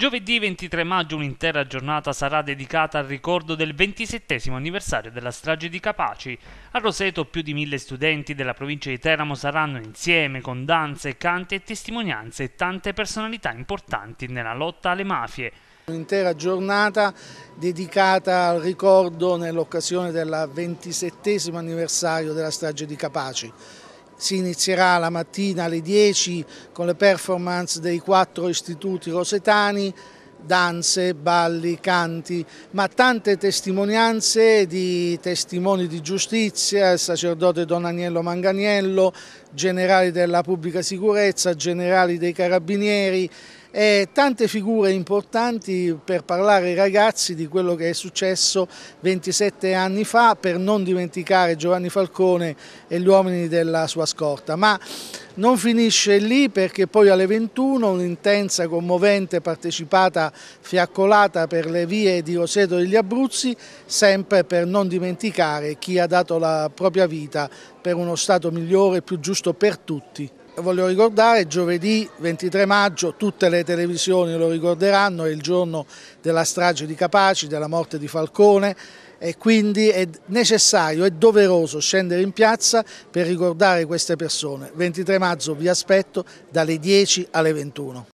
Giovedì 23 maggio un'intera giornata sarà dedicata al ricordo del 27 anniversario della strage di Capaci. A Roseto più di mille studenti della provincia di Teramo saranno insieme con danze, canti e testimonianze e tante personalità importanti nella lotta alle mafie. Un'intera giornata dedicata al ricordo nell'occasione del 27 anniversario della strage di Capaci si inizierà la mattina alle 10 con le performance dei quattro istituti rosetani, danze, balli, canti, ma tante testimonianze di testimoni di giustizia, il sacerdote Don Agnello Manganiello, generali della pubblica sicurezza, generali dei carabinieri, e tante figure importanti per parlare ai ragazzi di quello che è successo 27 anni fa per non dimenticare Giovanni Falcone e gli uomini della sua scorta. Ma non finisce lì perché poi alle 21 un'intensa, commovente, partecipata, fiaccolata per le vie di Roseto degli Abruzzi, sempre per non dimenticare chi ha dato la propria vita per uno Stato migliore e più giusto per tutti voglio ricordare, giovedì 23 maggio tutte le televisioni lo ricorderanno, è il giorno della strage di Capaci, della morte di Falcone e quindi è necessario e doveroso scendere in piazza per ricordare queste persone. 23 maggio vi aspetto dalle 10 alle 21.